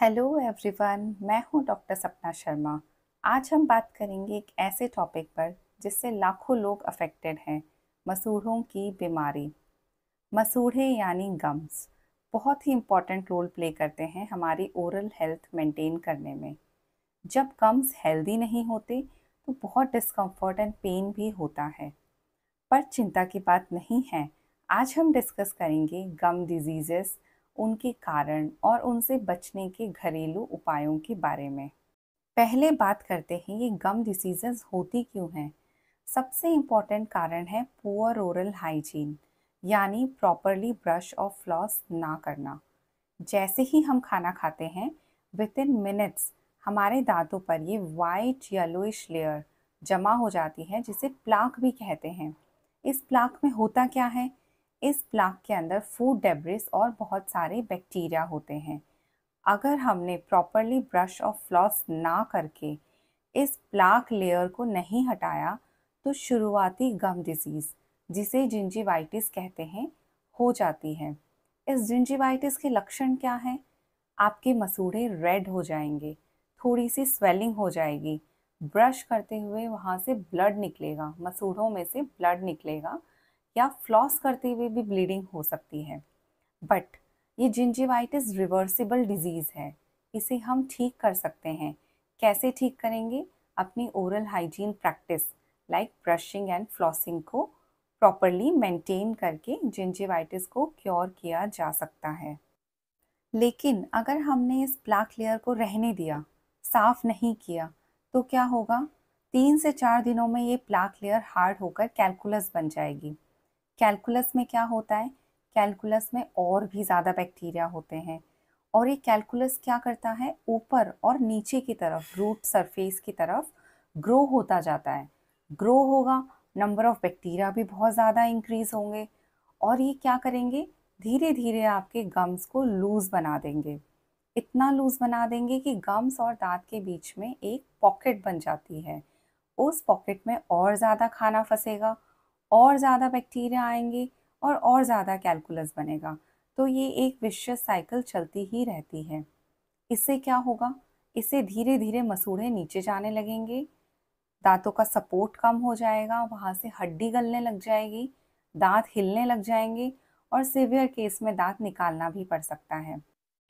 hello everyone मैं हूं doctor सपना शर्मा आज हम बात करेंगे एक ऐसे टॉपिक पर जिससे लाखों लोग अफेक्टेड हैं मसूढ़ों की बीमारी मसूढ़े यानी गम्स बहुत ही इम्पॉर्टेंट रोल प्ले करते हैं हमारी ओरल हेल्थ मेंटेन करने में जब गम्स हेल्दी नहीं होते तो बहुत डिस्कम्फर्ट एंड पेन भी होता है पर चिंता की बात नहीं है आज हम डिस्कस करेंगे गम डिजीज़ उनके कारण और उनसे बचने के घरेलू उपायों के बारे में पहले बात करते हैं ये गम डिसीजेज होती क्यों हैं सबसे इम्पॉर्टेंट कारण है पुअर ओरल हाइजीन यानी प्रॉपरली ब्रश और फ्लॉस ना करना जैसे ही हम खाना खाते हैं विद इन मिनट्स हमारे दांतों पर ये वाइट येलोइश लेयर जमा हो जाती है जिसे प्लाक भी कहते हैं इस प्लाक में होता क्या है इस प्लाक के अंदर फूड डेब्रिस और बहुत सारे बैक्टीरिया होते हैं अगर हमने प्रॉपरली ब्रश और फ्लॉस ना करके इस प्लाक लेयर को नहीं हटाया तो शुरुआती गम डिजीज़ जिसे जिंजीवाइटिस कहते हैं हो जाती है इस जिंजिवाइटिस के लक्षण क्या हैं आपके मसूड़े रेड हो जाएंगे थोड़ी सी स्वेलिंग हो जाएगी ब्रश करते हुए वहाँ से ब्लड निकलेगा मसूड़ों में से ब्लड निकलेगा या फ्लॉस करते हुए भी ब्लीडिंग हो सकती है बट ये जिंजीवाइटिस रिवर्सिबल डिजीज़ है इसे हम ठीक कर सकते हैं कैसे ठीक करेंगे अपनी oral hygiene practice like brushing and flossing को प्रॉपरली मेंटेन करके जिंजीवाइटिस को क्योर किया जा सकता है लेकिन अगर हमने इस ब्लैक लेयर को रहने दिया साफ नहीं किया तो क्या होगा तीन से चार दिनों में ये प्लाक लेयर हार्ड होकर कैलकुलस बन जाएगी कैलकुलस में क्या होता है कैलकुलस में और भी ज़्यादा बैक्टीरिया होते हैं और ये कैलकुलस क्या करता है ऊपर और नीचे की तरफ रूट सरफेस की तरफ ग्रो होता जाता है ग्रो होगा नंबर ऑफ बैक्टीरिया भी बहुत ज़्यादा इंक्रीज होंगे और ये क्या करेंगे धीरे धीरे आपके गम्स को लूज़ बना देंगे इतना लूज़ बना देंगे कि गम्स और दांत के बीच में एक पॉकेट बन जाती है उस पॉकेट में और ज़्यादा खाना फंसेगा और ज़्यादा बैक्टीरिया आएंगे और और ज़्यादा कैलकुलस बनेगा तो ये एक विश्व साइकिल चलती ही रहती है इससे क्या होगा इससे धीरे धीरे मसूड़े नीचे जाने लगेंगे दांतों का सपोर्ट कम हो जाएगा वहाँ से हड्डी गलने लग जाएगी दांत हिलने लग जाएंगे और सिवियर केस में दांत निकालना भी पड़ सकता है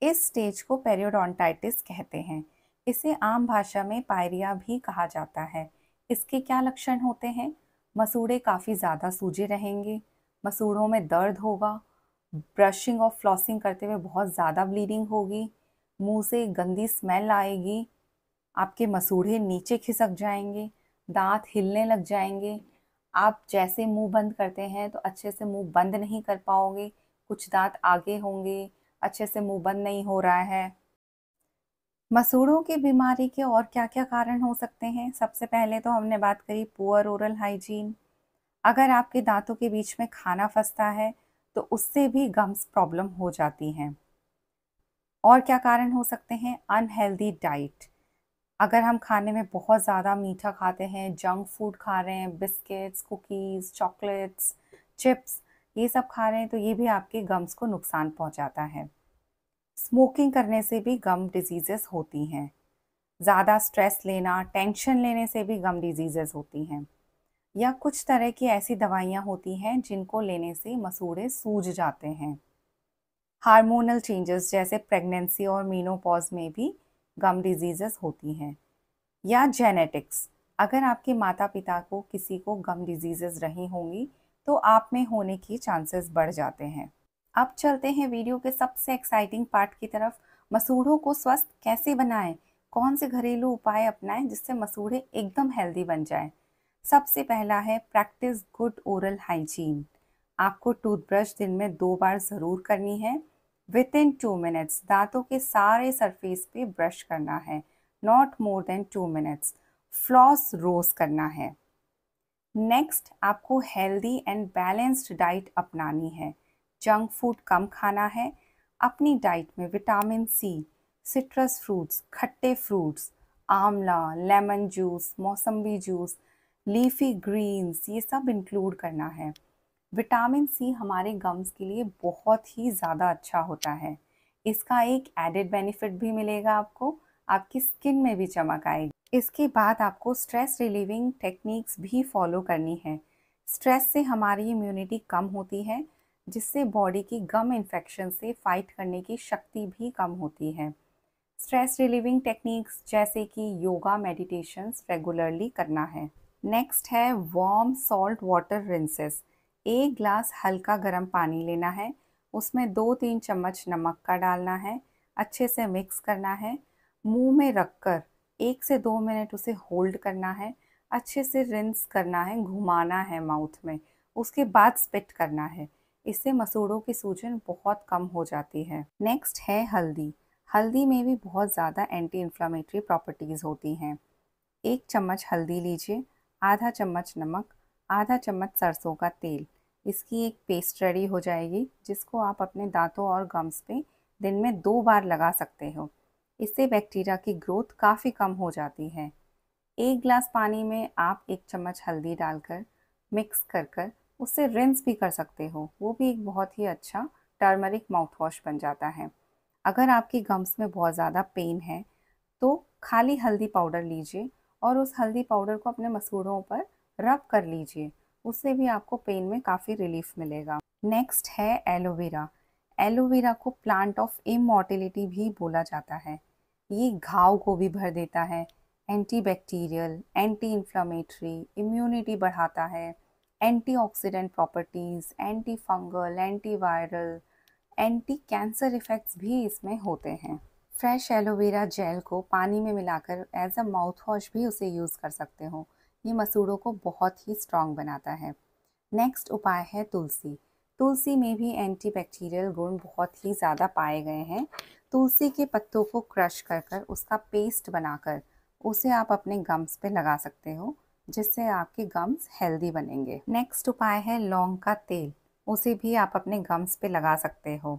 इस स्टेज को पेरियोडोंटाइटिस कहते हैं इसे आम भाषा में पायरिया भी कहा जाता है इसके क्या लक्षण होते हैं मसूड़े काफ़ी ज़्यादा सूजे रहेंगे मसूड़ों में दर्द होगा ब्रशिंग और फ्लॉसिंग करते हुए बहुत ज़्यादा ब्लीडिंग होगी मुंह से गंदी स्मेल आएगी आपके मसूड़े नीचे खिसक जाएंगे दांत हिलने लग जाएंगे आप जैसे मुंह बंद करते हैं तो अच्छे से मुंह बंद नहीं कर पाओगे कुछ दांत आगे होंगे अच्छे से मुंह बंद नहीं हो रहा है मसूड़ों की बीमारी के और क्या क्या कारण हो सकते हैं सबसे पहले तो हमने बात करी पुअर ओरल हाइजीन अगर आपके दांतों के बीच में खाना फंसता है तो उससे भी गम्स प्रॉब्लम हो जाती हैं और क्या कारण हो सकते हैं अनहेल्दी डाइट अगर हम खाने में बहुत ज़्यादा मीठा खाते हैं जंक फूड खा रहे हैं बिस्किट्स कुकीज़ चॉकलेट्स चिप्स ये सब खा रहे हैं तो ये भी आपके गम्स को नुकसान पहुंचाता है स्मोकिंग करने से भी गम डिजीज़ेस होती हैं ज़्यादा स्ट्रेस लेना टेंशन लेने से भी गम डिजीज़ेस होती हैं या कुछ तरह की ऐसी दवाइयाँ होती हैं जिनको लेने से मसूड़े सूज जाते हैं हार्मोनल चेंजेस जैसे प्रेगनेंसी और मीनोपॉज में भी गम डिजीज़ेस होती हैं या जेनेटिक्स अगर आपके माता पिता को किसी को गम डिजीज़ेस रही होंगी तो आप में होने की चांसेस बढ़ जाते हैं अब चलते हैं वीडियो के सबसे एक्साइटिंग पार्ट की तरफ मसूड़ों को स्वस्थ कैसे बनाएं कौन से घरेलू उपाय अपनाएं जिससे मसूड़े एकदम हेल्दी बन जाएं सबसे पहला है प्रैक्टिस गुड ओरल हाइजीन आपको टूथब्रश दिन में दो बार ज़रूर करनी है विद इन टू मिनट्स दांतों के सारे सरफेस पे ब्रश करना है not more than two minutes floss रोज करना है नेक्स्ट आपको हेल्दी एंड बैलेंस्ड डाइट अपनानी है जंक फूड कम खाना है अपनी डाइट में विटामिन सी सिट्रस फ्रूट्स खट्टे फ्रूट्स आंवला लेमन जूस मौसम्बी जूस लीफी ग्रीन्स ये सब इंक्लूड करना है विटामिन सी हमारे गम्स के लिए बहुत ही ज़्यादा अच्छा होता है इसका एक एडेड बेनिफिट भी मिलेगा आपको आपकी स्किन में भी चमक आएगी इसके बाद आपको स्ट्रेस रिलीविंग टेक्निक्स भी फॉलो करनी है स्ट्रेस से हमारी इम्यूनिटी कम होती है जिससे बॉडी की गम इन्फेक्शन से फाइट करने की शक्ति भी कम होती है स्ट्रेस रिलीविंग टेक्निक्स जैसे कि योगा मेडिटेशंस रेगुलरली करना है नेक्स्ट है वॉम सॉल्ट वाटर रिंसेस एक ग्लास हल्का गर्म पानी लेना है उसमें दो तीन चम्मच नमक का डालना है अच्छे से मिक्स करना है मुंह में रखकर एक से दो मिनट उसे होल्ड करना है अच्छे से रिंस करना है घुमाना है माउथ में उसके बाद स्पिट करना है इससे मसूड़ों की सूजन बहुत कम हो जाती है नेक्स्ट है हल्दी हल्दी में भी बहुत ज़्यादा एंटी इन्फ्लामेटरी प्रॉपर्टीज़ होती हैं एक चम्मच हल्दी लीजिए आधा चम्मच नमक आधा चम्मच सरसों का तेल इसकी एक पेस्ट रेडी हो जाएगी जिसको आप अपने दांतों और गम्स पे दिन में दो बार लगा सकते हो इससे बैक्टीरिया की ग्रोथ काफ़ी कम हो जाती है एक गिलास पानी में आप एक चम्मच हल्दी डालकर मिक्स कर कर उससे रिंस भी कर सकते हो वो भी एक बहुत ही अच्छा टर्मरिक माउथ वॉश बन जाता है अगर आपकी गम्स में बहुत ज़्यादा पेन है तो खाली हल्दी पाउडर लीजिए और उस हल्दी पाउडर को अपने मसूड़ों पर रब कर लीजिए उससे भी आपको पेन में काफ़ी रिलीफ मिलेगा नेक्स्ट है एलोवेरा एलोवेरा को प्लांट ऑफ इमोर्टिलिटी भी बोला जाता है ये घाव को भी भर देता है anti bacterial anti inflammatory immunity बढ़ाता है antioxidant properties anti fungal anti viral anti cancer effects भी इसमें होते हैं फ्रेश एलोवेरा जेल को पानी में मिलाकर एज अ माउथ वॉश भी उसे यूज़ कर सकते हो ये मसूड़ों को बहुत ही स्ट्रॉन्ग बनाता है नेक्स्ट उपाय है तुलसी तुलसी में भी एंटी बैक्टीरियल गुण बहुत ही ज़्यादा पाए गए हैं तुलसी के पत्तों को क्रश कर कर उसका पेस्ट बनाकर उसे आप अपने गम्स पे लगा सकते हो जिससे आपके गम्स हेल्दी बनेंगे नेक्स्ट उपाय है लौंग का तेल उसे भी आप अपने गम्स पे लगा सकते हो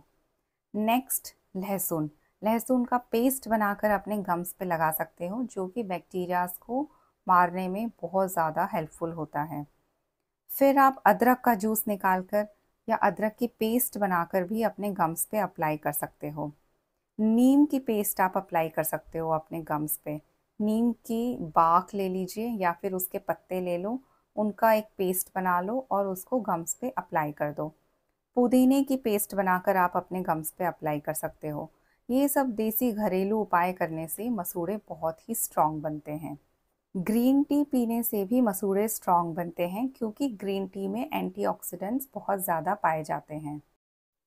नेक्स्ट लहसुन लहसुन का पेस्ट बनाकर अपने गम्स पे लगा सकते हो जो कि बैक्टीरियाज को मारने में बहुत ज़्यादा हेल्पफुल होता है फिर आप अदरक का जूस निकाल कर या अदरक की पेस्ट बनाकर भी अपने गम्स पे अप्लाई कर सकते हो नीम की पेस्ट आप अप्लाई कर सकते हो अपने गम्स पे नीम की बाख ले लीजिए या फिर उसके पत्ते ले लो उनका एक पेस्ट बना लो और उसको गम्स पे अप्लाई कर दो पुदीने की पेस्ट बनाकर आप अपने गम्स पे अप्लाई कर सकते हो ये सब देसी घरेलू उपाय करने से मसूड़े बहुत ही स्ट्रॉन्ग बनते हैं ग्रीन टी पीने से भी मसूड़े स्ट्रॉन्ग बनते हैं क्योंकि ग्रीन टी में एंटीऑक्सीडेंट्स बहुत ज़्यादा पाए जाते हैं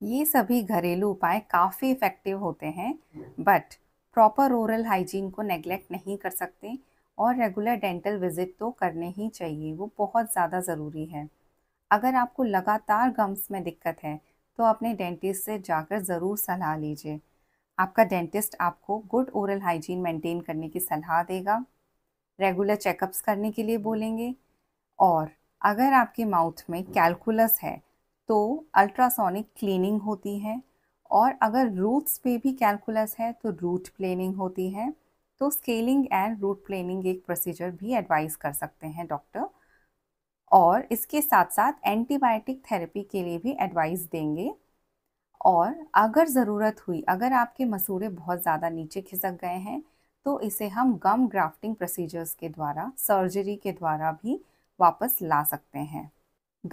ये सभी घरेलू उपाय काफ़ी इफ़ेक्टिव होते हैं बट प्रॉपर ओरल हाइजीन को नेग्लेक्ट नहीं कर सकते और रेगुलर डेंटल विजिट तो करने ही चाहिए वो बहुत ज़्यादा ज़रूरी है अगर आपको लगातार गम्स में दिक्कत है तो अपने डेंटिस्ट से जाकर ज़रूर सलाह लीजिए आपका डेंटिस्ट आपको गुड ओरल हाइजीन मेंटेन करने की सलाह देगा रेगुलर चेकअप्स करने के लिए बोलेंगे और अगर आपके माउथ में कैलकुलस है तो अल्ट्रासोनिक क्लीनिंग होती है और अगर रूट्स पे भी कैलकुलस है तो रूट प्लेनिंग होती है तो स्केलिंग एंड रूट प्लेनिंग एक प्रोसीजर भी एडवाइस कर सकते हैं डॉक्टर और इसके साथ साथ एंटीबायोटिक थेरेपी के लिए भी एडवाइस देंगे और अगर ज़रूरत हुई अगर आपके मसूड़े बहुत ज़्यादा नीचे खिसक गए हैं तो इसे हम गम ग्राफ्टिंग प्रोसीजर्स के द्वारा सर्जरी के द्वारा भी वापस ला सकते हैं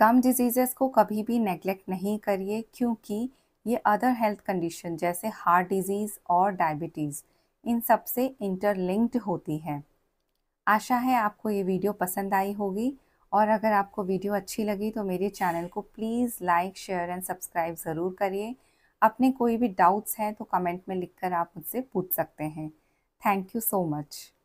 गम डिजीज़ेस को कभी भी नेग्लेक्ट नहीं करिए क्योंकि ये अदर हेल्थ कंडीशन जैसे हार्ट डिजीज़ और डायबिटीज़ इन सब से इंटरलिंक्ड होती है आशा है आपको ये वीडियो पसंद आई होगी और अगर आपको वीडियो अच्छी लगी तो मेरे चैनल को please like share and subscribe ज़रूर करिए अपने कोई भी डाउट्स हैं तो कमेंट में लिखकर आप मुझसे पूछ सकते हैं थैंक यू सो मच